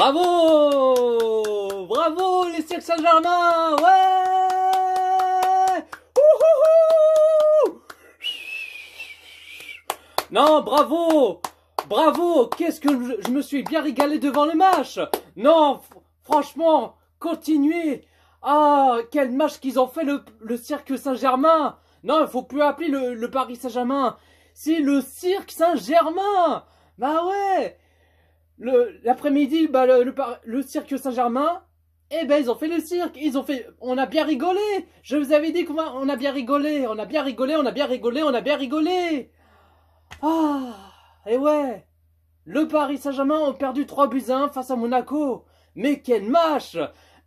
Bravo Bravo les Cirques Saint-Germain Ouais Non, bravo Bravo Qu'est-ce que je, me suis bien régalé devant le match Non, franchement, continuez Ah, quel match qu'ils ont fait le, Cirque Saint-Germain Non, il faut plus appeler le, le Paris Saint-Germain C'est le Cirque Saint-Germain Bah ouais l'après-midi, bah, le, le cirque Saint-Germain, eh ben ils ont fait le cirque, ils ont fait, on a bien rigolé. Je vous avais dit qu'on on a bien rigolé, on a bien rigolé, on a bien rigolé, on a bien rigolé. Ah, et ouais. Le Paris Saint-Germain ont perdu 3 buts 1 face à Monaco. Mais quelle marche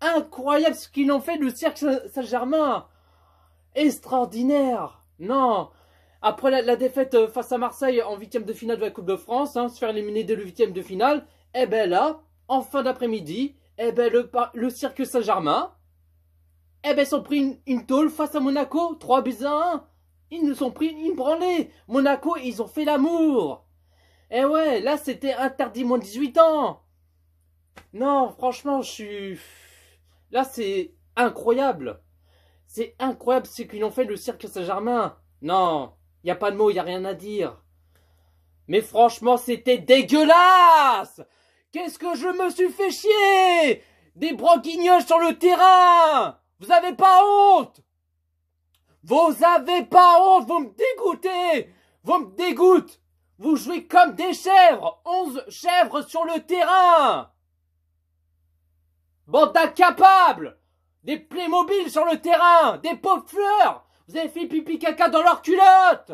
Incroyable ce qu'ils ont fait le cirque Saint-Germain. Extraordinaire. Non, après la, défaite euh, face à Marseille en huitième de finale de la Coupe de France, hein, se faire éliminer dès le huitième de finale, eh ben là, en fin d'après-midi, eh ben le, Cirque Saint-Germain, eh ben ils ont pris une, tôle face à Monaco, 3 buts à 1. Ils nous ont pris une branlée. Monaco, ils ont fait l'amour. Eh ouais, là c'était interdit moins de 18 ans. Non, franchement, je suis... Là, c'est incroyable. C'est incroyable ce qu'ils ont fait le cirque Saint-Germain. Non, il a pas de mots, il n'y a rien à dire. Mais franchement, c'était dégueulasse Qu'est-ce que je me suis fait chier Des broquignoles sur le terrain Vous avez pas honte Vous avez pas honte Vous me dégoûtez Vous me dégoûtez Vous jouez comme des chèvres Onze chèvres sur le terrain Bande d'incapables Des mobiles sur le terrain Des de fleurs vous avez fait pipi caca dans leur culotte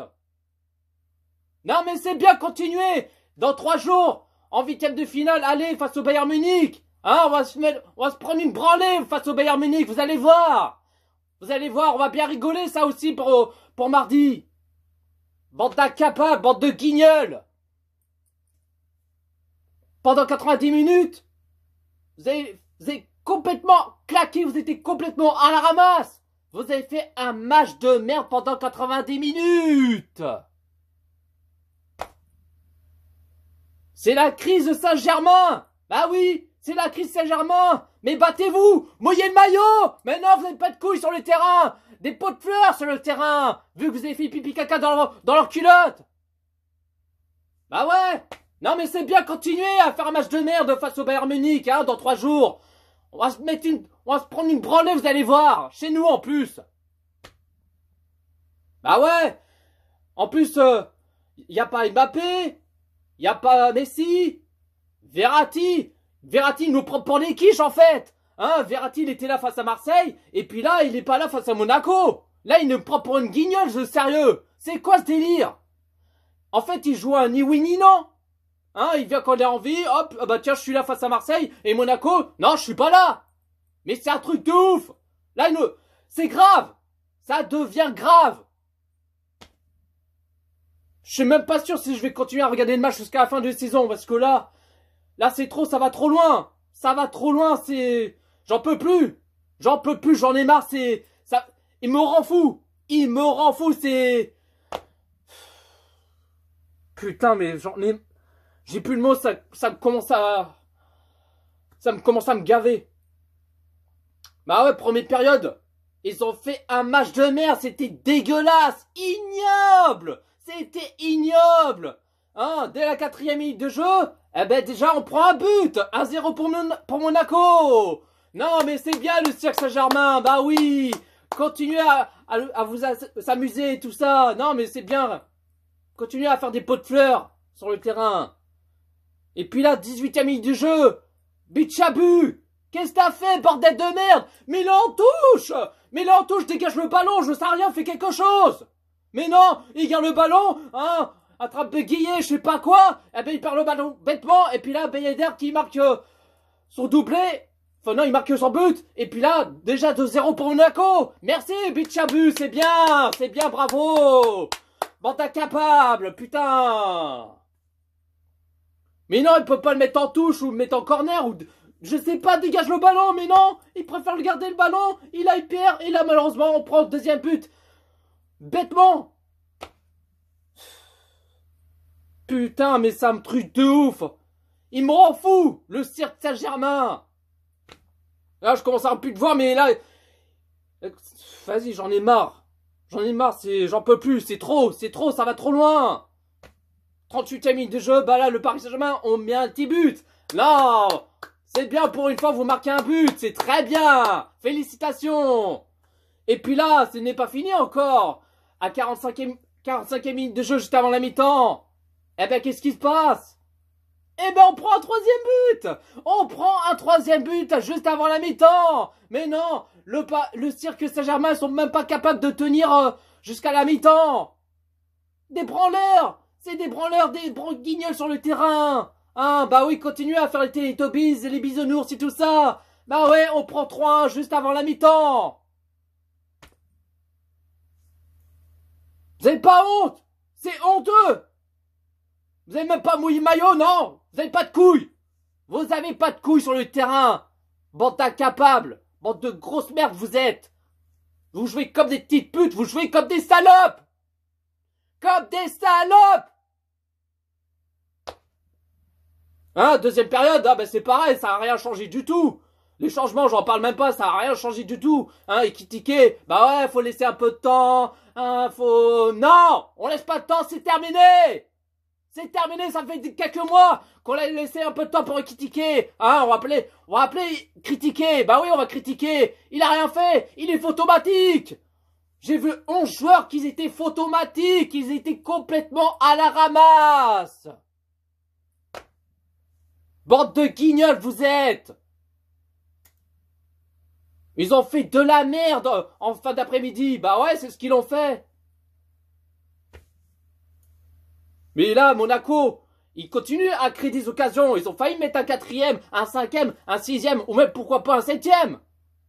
Non mais c'est bien, continuer Dans trois jours, en huitième de finale, allez face au Bayern Munich hein, on va se prendre une branlée face au Bayern Munich, vous allez voir Vous allez voir, on va bien rigoler ça aussi pour, pour mardi Bande d'incapables, bande de guignols Pendant 90 minutes vous avez, vous avez complètement claqué, vous étiez complètement à la ramasse vous avez fait un match de merde pendant 90 minutes C'est la crise de Saint-Germain Bah oui c'est la crise Saint-Germain Mais battez-vous Mouillez le maillot Mais non, vous n'avez pas de couilles sur le terrain Des pots de fleurs sur le terrain Vu que vous avez fait pipi caca dans, leur, dans leur culotte Bah ouais Non mais c'est bien continuer à faire un match de merde face au Bayern Munich, hein, dans trois jours on va se mettre une, on va se prendre une branlée, vous allez voir. Chez nous, en plus. Bah ouais. En plus, il euh, n'y a pas Mbappé. Il n'y a pas Messi. Verratti. Verratti, nous prend pour des quiches, en fait. Hein, Verratti, il était là face à Marseille. Et puis là, il n'est pas là face à Monaco. Là, il nous prend pour une guignol, je sérieux. C'est quoi ce délire? En fait, il joue un ni oui ni non. Hein, il vient quand il a envie, hop, ah bah tiens, je suis là face à Marseille, et Monaco, non, je suis pas là Mais c'est un truc de ouf Là, c'est grave Ça devient grave Je suis même pas sûr si je vais continuer à regarder le match jusqu'à la fin de saison, parce que là, là c'est trop, ça va trop loin Ça va trop loin, c'est... J'en peux plus J'en peux plus, j'en ai marre, c'est... Ça... Il me rend fou Il me rend fou, c'est... Putain, mais j'en ai... J'ai plus le mot, ça, ça commence à... Ça me commence à me gaver. Bah ouais, première période. Ils ont fait un match de merde. C'était dégueulasse. Ignoble. C'était ignoble. Hein, dès la quatrième minute de jeu, eh ben déjà on prend un but. 1-0 pour, pour Monaco. Non mais c'est bien le cirque Saint-Germain. Bah oui. Continuez à, à, à vous s'amuser et tout ça. Non mais c'est bien. Continuez à faire des pots de fleurs sur le terrain. Et puis là, 18ème minute du jeu Bichabu Qu'est-ce que t'as fait, bordel de merde Mais là, en touche Mais là, en touche, dégage le ballon, je sais rien, fais quelque chose Mais non, il garde le ballon, hein Attrape Guillet, je sais pas quoi Et eh ben, il perd le ballon bêtement, et puis là, Beyader qui marque euh, son doublé Enfin non, il marque son but Et puis là, déjà 2-0 pour Monaco Merci, Bichabu, c'est bien C'est bien, bravo Bon, capable, putain mais non, il peut pas le mettre en touche ou le mettre en corner ou... Je sais pas, dégage le ballon, mais non Il préfère le garder le ballon, il a, une et là malheureusement on prend le deuxième but. Bêtement Putain, mais ça me truc de ouf Il me rend fou, le cirque Saint-Germain Là, je commence à plus te voir, mais là... Euh, vas-y, j'en ai marre J'en ai marre, c'est... J'en peux plus, c'est trop, c'est trop, ça va trop loin 38 ème minute de jeu, bah là, le Paris Saint-Germain, on met un petit but. Non C'est bien pour une fois, vous marquez un but, c'est très bien Félicitations Et puis là, ce n'est pas fini encore À 45e, 45 minute de jeu, juste avant la mi-temps Eh ben, qu'est-ce qui se passe eh ben on prend un troisième but On prend un troisième but juste avant la mi-temps Mais non Le, le cirque Saint-Germain sont même pas capables de tenir euh, jusqu'à la mi-temps Des branleurs c'est des branleurs, des guignols sur le terrain Hein, bah oui, continuez à faire les télétobies et les bisounours et tout ça Bah ouais, on prend 3 juste avant la mi-temps Vous avez pas honte C'est honteux Vous avez même pas mouillé maillot, non Vous avez pas de couilles Vous avez pas de couilles sur le terrain Bande incapable Bande de grosses merde, vous êtes Vous jouez comme des petites putes, vous jouez comme des salopes Comme des salopes Hein, deuxième période, ah ben c'est pareil, ça n'a rien changé du tout. Les changements, j'en parle même pas, ça n'a rien changé du tout. Hein, et critiquer, bah ouais, faut laisser un peu de temps. Hein, faut... Non, on laisse pas de temps, c'est terminé. C'est terminé, ça fait quelques mois qu'on a laissé un peu de temps pour critiquer. Hein, on va appeler, on va appeler critiquer. Bah oui, on va critiquer. Il a rien fait, il est photomatique. J'ai vu 11 joueurs qui étaient photomatiques, ils étaient complètement à la ramasse. Bande de guignols, vous êtes Ils ont fait de la merde en fin d'après-midi. Bah ouais, c'est ce qu'ils ont fait. Mais là, Monaco, ils continuent à créer des occasions. Ils ont failli mettre un quatrième, un cinquième, un sixième, ou même pourquoi pas un septième.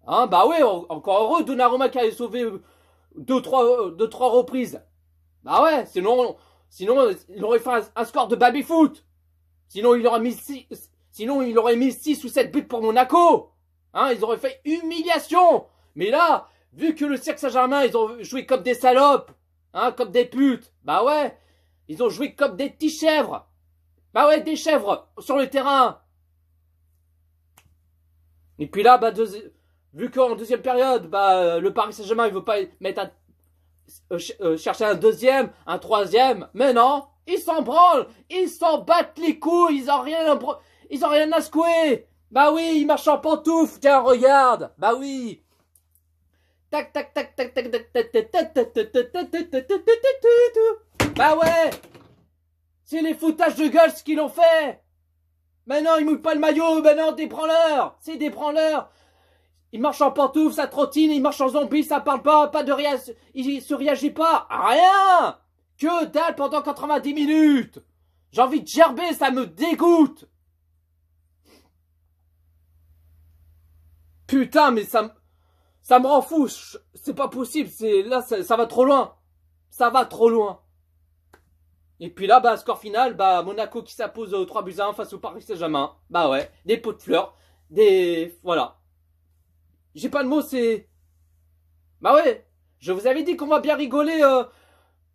Hein, bah ouais, encore heureux, Donnarumma qui a sauvé euh, deux, trois, euh, deux, trois reprises. Bah ouais, sinon, sinon, ils auraient fait un, un score de baby-foot. Sinon, il aurait mis 6, sinon, il aurait mis ou 7 buts pour Monaco. Hein, ils auraient fait humiliation. Mais là, vu que le Cirque Saint-Germain, ils ont joué comme des salopes, hein, comme des putes. Bah ouais, ils ont joué comme des petits chèvres. Bah ouais, des chèvres sur le terrain. Et puis là, bah, deux, vu qu'en deuxième période, bah, le Paris Saint-Germain, il veut pas mettre un, euh, euh, chercher un deuxième, un troisième. Mais non, ils s'en branlent, ils s'en battent les couilles, ils ont rien à, ils ont rien à secouer. Bah oui, ils marchent en pantoufles, tiens, regarde. Bah oui. Tac, tac, tac, tac, tac, tac, tac, Bah ouais. C'est les foutages de gueule ce qu'ils ont fait. Maintenant, ils mouillent pas le maillot, non, des branleurs. C'est des branleurs. Il marche en pantoufle, ça trottine, il marche en zombie, ça parle pas, pas de rien, il se réagit pas, rien! Que dalle pendant 90 minutes J'ai envie de gerber, ça me dégoûte Putain, mais ça, ça me rend fou. C'est pas possible. C'est là, ça, va trop loin. Ça va trop loin. Et puis là, bah, score final, bah, Monaco qui s'impose aux 3 buts à 1 face au Paris Saint-Germain. Bah ouais, des pots de fleurs, des, voilà. J'ai pas de mot, c'est, bah ouais. Je vous avais dit qu'on va bien rigoler, euh,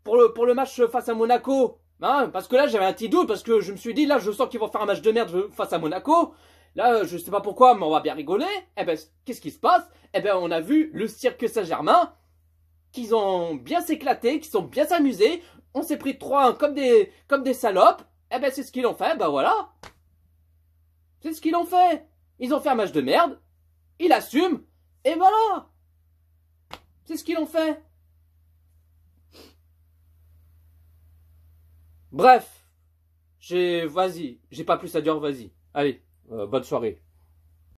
pour le, match face à Monaco. Hein, parce que là, j'avais un petit doute, parce que je me suis dit, là, je sens qu'ils vont faire un match de merde face à Monaco. Là, je sais pas pourquoi, mais on va bien rigoler. Eh ben, qu'est-ce qui se passe Eh bien, on a vu le cirque Saint-Germain, qu'ils ont bien s'éclaté, qu'ils ont bien s'amusé. On s'est pris 3-1 hein, comme des, comme des salopes. Eh ben, c'est ce qu'ils ont fait, ben voilà. C'est ce qu'ils ont fait. Ils ont fait un match de merde. Ils l'assument. Et voilà. C'est ce qu'ils ont fait. Bref, j'ai, vas-y, j'ai pas plus à dire, vas-y. Allez, euh, bonne soirée.